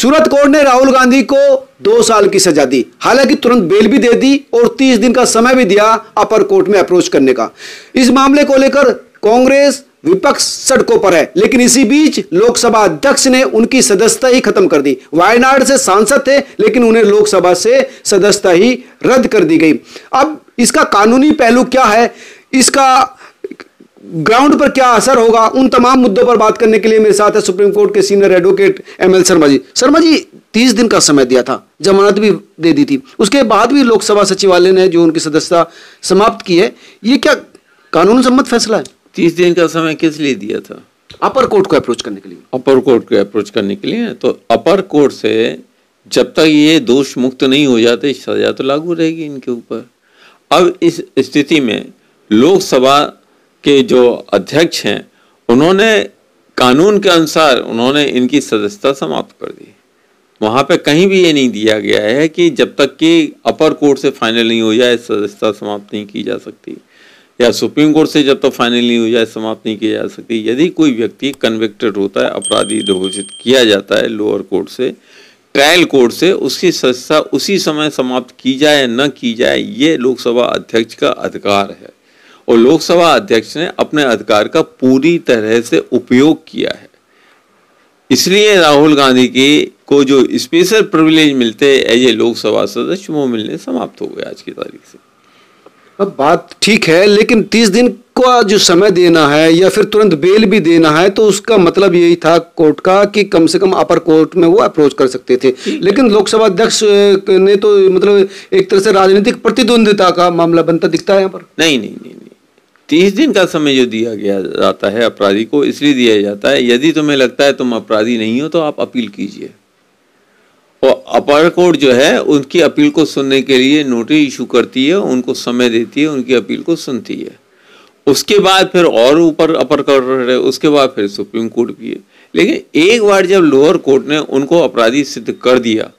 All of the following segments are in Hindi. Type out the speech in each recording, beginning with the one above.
सूरत कोर्ट ने राहुल गांधी को दो साल की सजा दी हालांकि तुरंत बेल भी दे दी और तीस दिन का समय भी दिया अपर कोर्ट में अप्रोच करने का इस मामले को लेकर कांग्रेस विपक्ष सड़कों पर है लेकिन इसी बीच लोकसभा अध्यक्ष ने उनकी सदस्यता ही खत्म कर दी वायनाड से सांसद थे लेकिन उन्हें लोकसभा से सदस्यता ही रद्द कर दी गई अब इसका कानूनी पहलू क्या है इसका ग्राउंड पर क्या असर होगा उन तमाम मुद्दों पर बात करने के लिए मेरे साथ है सुप्रीम कोर्ट के senior advocate M L Sharma ji Sharma ji तीस दिन का समय दिया था जमानत भी दे दी थी उसके बाद भी लोकसभा सचिवालय ने जो उनकी सदस्यता समाप्त की है ये क्या कानून सम्मत फैसला है तीस दिन का समय किस लिए दिया था अपर कोर्ट को अप्रोच करने के लिए अपर कोर्ट को अप्रोच करने के लिए तो अपर कोर्ट से जब तक ये दोष मुक्त नहीं हो जाते सजा तो लागू रहेगी इनके ऊपर अब इस स्थिति में लोकसभा के जो अध्यक्ष हैं उन्होंने कानून के अनुसार उन्होंने इनकी सदस्यता समाप्त कर दी वहाँ पे कहीं भी ये नहीं दिया गया है कि जब तक कि अपर कोर्ट से फाइनल नहीं हो जाए सदस्यता समाप्त नहीं की जा सकती या सुप्रीम कोर्ट से जब तक तो फाइनल नहीं हो जाए समाप्त नहीं की जा सकती यदि कोई व्यक्ति कन्विक्टेड होता है अपराधी घोषित किया जाता है लोअर कोर्ट से ट्रायल कोर्ट से उसकी सदस्यता उसी समय समाप्त की जाए न की जाए ये लोकसभा अध्यक्ष का अधिकार है और लोकसभा अध्यक्ष ने अपने अधिकार का पूरी तरह से उपयोग किया है इसलिए राहुल गांधी की को जो स्पेशल प्रिविलेज मिलते एज ए लोकसभा सदस्य वो मिलने समाप्त हो गए आज की तारीख से अब बात ठीक है लेकिन तीस दिन का जो समय देना है या फिर तुरंत बेल भी देना है तो उसका मतलब यही था कोर्ट का कि कम से कम अपर कोर्ट में वो अप्रोच कर सकते थे लेकिन लोकसभा अध्यक्ष ने तो मतलब एक तरह से राजनीतिक प्रतिद्वंदिता का मामला बनता दिखता है यहाँ पर नहीं नहीं नहीं तीस दिन का समय जो दिया गया जाता है अपराधी को इसलिए दिया जाता है यदि तुम्हें लगता है तुम अपराधी नहीं हो तो आप अपील कीजिए और अपर कोर्ट जो है उनकी अपील को सुनने के लिए नोटिस इशू करती है उनको समय देती है उनकी अपील को सुनती है उसके बाद फिर और ऊपर अपर कोर्ट उसके बाद फिर सुप्रीम कोर्ट भी है लेकिन एक बार जब लोअर कोर्ट ने उनको अपराधी सिद्ध कर दिया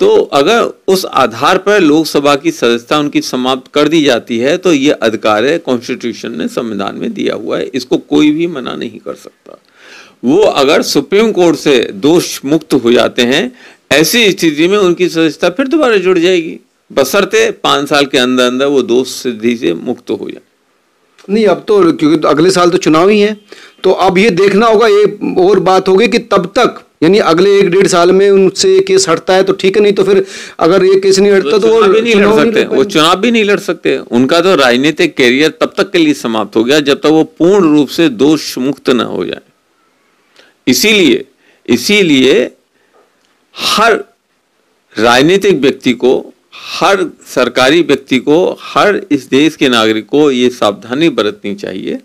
तो अगर उस आधार पर लोकसभा की सदस्यता उनकी समाप्त कर दी जाती है तो ये अधिकार है कॉन्स्टिट्यूशन ने संविधान में दिया हुआ है इसको कोई भी मना नहीं कर सकता वो अगर सुप्रीम कोर्ट से दोष मुक्त हो जाते हैं ऐसी स्थिति में उनकी सदस्यता फिर दोबारा जुड़ जाएगी बसरते पांच साल के अंदर अंदर वो दोष सिद्धि से मुक्त हो जाए नहीं अब तो क्योंकि अगले साल तो चुनाव ही है तो अब ये देखना होगा ये और बात होगी कि तब तक यानी अगले एक डेढ़ साल में उनसे केस हटता है तो ठीक है नहीं तो फिर अगर ये केस नहीं हटता तो, तो वो भी नहीं लड़ सकते वो चुनाव भी नहीं लड़ सकते उनका तो राजनीतिक कैरियर तब तक के लिए समाप्त हो गया जब तक वो पूर्ण रूप से दोष मुक्त न हो जाए इसीलिए इसीलिए हर राजनीतिक व्यक्ति को हर सरकारी व्यक्ति को हर इस देश के नागरिक को ये सावधानी बरतनी चाहिए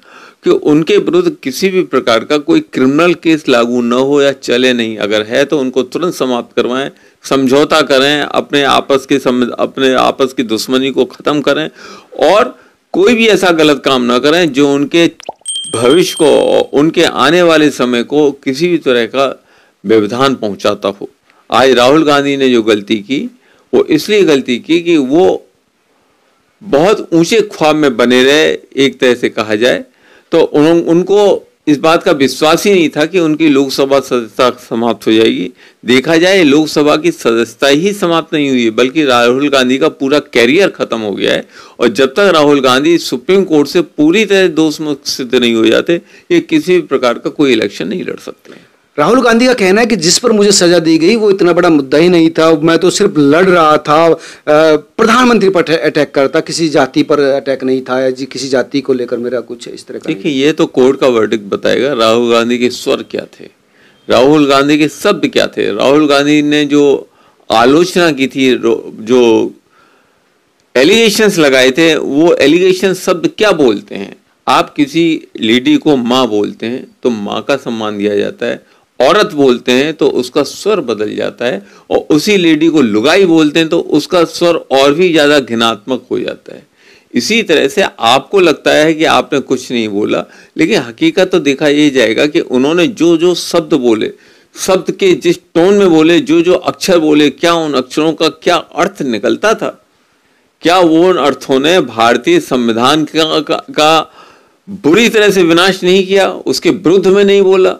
कि उनके विरुद्ध किसी भी प्रकार का कोई क्रिमिनल केस लागू न हो या चले नहीं अगर है तो उनको तुरंत समाप्त करवाएं समझौता करें अपने आपस के अपने आपस की दुश्मनी को ख़त्म करें और कोई भी ऐसा गलत काम ना करें जो उनके भविष्य को उनके आने वाले समय को किसी भी तरह का व्यवधान पहुंचाता हो आज राहुल गांधी ने जो गलती की वो इसलिए गलती की कि वो बहुत ऊंचे ख्वाब में बने रहे एक तरह से कहा जाए तो उन, उनको इस बात का विश्वास ही नहीं था कि उनकी लोकसभा सदस्यता समाप्त हो जाएगी देखा जाए लोकसभा की सदस्यता ही समाप्त नहीं हुई है बल्कि राहुल गांधी का पूरा कैरियर खत्म हो गया है और जब तक राहुल गांधी सुप्रीम कोर्ट से पूरी तरह दोष सिद्ध नहीं हो जाते ये किसी भी प्रकार का कोई इलेक्शन नहीं लड़ सकते हैं राहुल गांधी का कहना है कि जिस पर मुझे सजा दी गई वो इतना बड़ा मुद्दा ही नहीं था मैं तो सिर्फ लड़ रहा था प्रधानमंत्री पर अटैक करता किसी जाति पर अटैक नहीं था या जी किसी जाति को लेकर मेरा कुछ इस तरह का देखिए ये तो कोर्ट का वर्डिक बताएगा राहुल गांधी के स्वर क्या थे राहुल गांधी के शब्द क्या थे राहुल गांधी ने जो आलोचना की थी जो एलिगेशंस लगाए थे वो एलिगेशन शब्द क्या बोलते हैं आप किसी लेडी को माँ बोलते हैं तो माँ का सम्मान दिया जाता है औरत बोलते हैं तो उसका स्वर बदल जाता है और उसी लेडी को लुगाई बोलते हैं तो उसका स्वर और भी ज़्यादा घृणात्मक हो जाता है इसी तरह से आपको लगता है कि आपने कुछ नहीं बोला लेकिन हकीकत तो देखा ये जाएगा कि उन्होंने जो जो शब्द बोले शब्द के जिस टोन में बोले जो जो अक्षर बोले क्या उन अक्षरों का क्या अर्थ निकलता था क्या वो उन अर्थों ने भारतीय संविधान का, का, का बुरी तरह से विनाश नहीं किया उसके विरुद्ध में नहीं बोला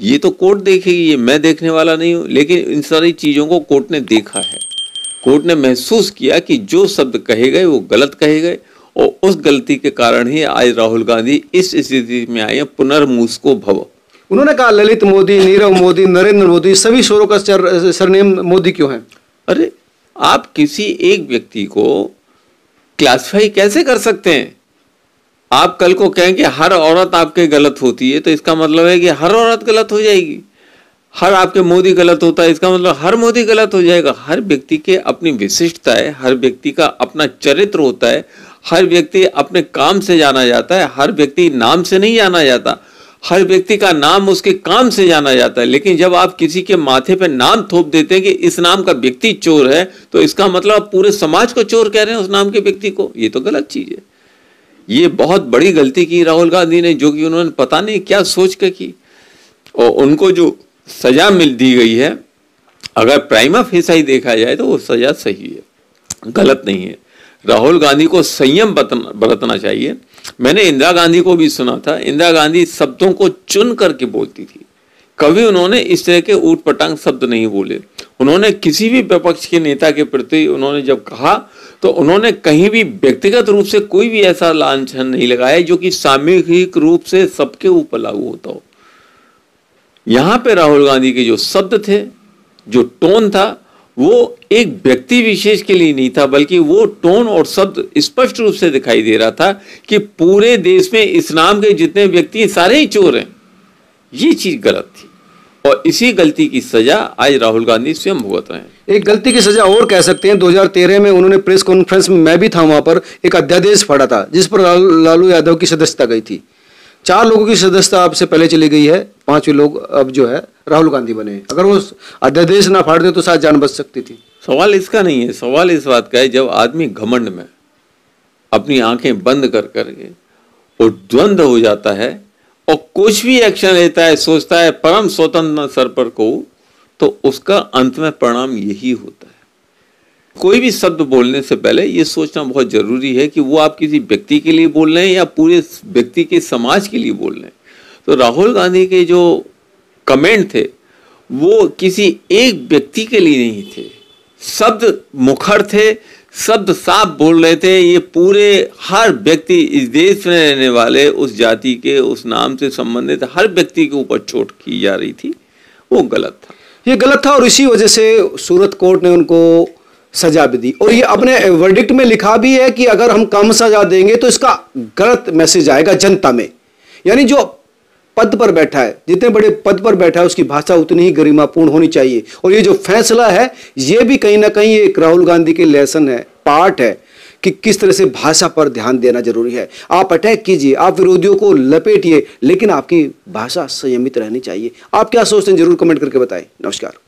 ये तो कोर्ट देखेगी ये मैं देखने वाला नहीं हूँ लेकिन इन सारी चीज़ों को कोर्ट ने देखा है कोर्ट ने महसूस किया कि जो शब्द कहे गए वो गलत कहे गए और उस गलती के कारण ही आज राहुल गांधी इस स्थिति में आए पुनर्मूस को भव उन्होंने कहा ललित मोदी नीरव मोदी नरेंद्र मोदी सभी शोरों का सर, सरनेम मोदी क्यों है अरे आप किसी एक व्यक्ति को क्लासिफाई कैसे कर सकते हैं आप कल को कहें कि हर औरत आपके गलत होती है तो इसका मतलब है कि हर औरत गलत हो जाएगी हर आपके मोदी गलत होता है इसका मतलब हर मोदी गलत हो जाएगा हर व्यक्ति के अपनी विशिष्टता है हर व्यक्ति का अपना चरित्र होता है हर व्यक्ति अपने काम से जाना जाता है हर व्यक्ति नाम से नहीं जाना जाता हर व्यक्ति का नाम उसके काम से जाना जाता है लेकिन जब आप किसी के माथे पर नाम थोप देते हैं कि इस नाम का व्यक्ति चोर है तो इसका मतलब आप पूरे समाज को चोर कह रहे हैं उस नाम के व्यक्ति को ये तो गलत चीज़ है ये बहुत बड़ी गलती की राहुल गांधी ने जो कि उन्होंने पता नहीं क्या सोच कर की और उनको जो सजा मिल दी गई है अगर प्राइमा ही देखा जाए तो वो सजा सही है गलत नहीं है राहुल गांधी को संयम बरतना चाहिए मैंने इंदिरा गांधी को भी सुना था इंदिरा गांधी शब्दों को चुन करके बोलती थी कभी उन्होंने इस तरह के ऊट पटांग शब्द नहीं बोले उन्होंने किसी भी विपक्ष के नेता के प्रति उन्होंने जब कहा तो उन्होंने कहीं भी व्यक्तिगत रूप से कोई भी ऐसा लाछन नहीं लगाया जो कि सामूहिक रूप से सबके ऊपर लागू होता हो यहां पे राहुल गांधी के जो शब्द थे जो टोन था वो एक व्यक्ति विशेष के लिए नहीं था बल्कि वो टोन और शब्द स्पष्ट रूप से दिखाई दे रहा था कि पूरे देश में इस्लाम के जितने व्यक्ति सारे ही चोर हैं ये चीज गलत थी और इसी गलती की सजा आज राहुल गांधी स्वयं भुगत रहे हैं एक गलती की सजा और कह सकते हैं 2013 में उन्होंने प्रेस कॉन्फ्रेंस में मैं भी था वहां पर एक अध्यादेश पड़ा था जिस पर लालू यादव की सदस्यता गई थी चार लोगों की सदस्यता आपसे पहले चली गई है पांचवे लोग अब जो है राहुल गांधी बने अगर वो अध्यादेश ना फाड़ते तो शायद जान बच सकती थी सवाल इसका नहीं है सवाल इस बात का है जब आदमी घमंड में अपनी आंखें बंद कर करके और द्वंद्व हो जाता है और कुछ भी एक्शन लेता है सोचता है परम स्वतंत्र सर पर को तो उसका अंत में परिणाम यही होता है कोई भी शब्द बोलने से पहले यह सोचना बहुत जरूरी है कि वो आप किसी व्यक्ति के लिए बोल रहे हैं या पूरे व्यक्ति के समाज के लिए बोल रहे हैं तो राहुल गांधी के जो कमेंट थे वो किसी एक व्यक्ति के लिए नहीं थे शब्द मुखर थे शब्द साफ बोल रहे थे ये पूरे हर व्यक्ति इस देश में रहने वाले उस जाति के उस नाम से संबंधित हर व्यक्ति के ऊपर चोट की जा रही थी वो गलत था ये गलत था और इसी वजह से सूरत कोर्ट ने उनको सजा भी दी और ये अपने वर्डिक्ट में लिखा भी है कि अगर हम कम सजा देंगे तो इसका गलत मैसेज आएगा जनता में यानी जो पद पर बैठा है जितने बड़े पद पर बैठा है उसकी भाषा उतनी ही गरिमापूर्ण होनी चाहिए और ये जो फैसला है ये भी कहीं ना कहीं एक राहुल गांधी के लेसन है पार्ट है कि किस तरह से भाषा पर ध्यान देना जरूरी है आप अटैक कीजिए आप विरोधियों को लपेटिए लेकिन आपकी भाषा संयमित रहनी चाहिए आप क्या सोचते हैं जरूर कमेंट करके बताएं नमस्कार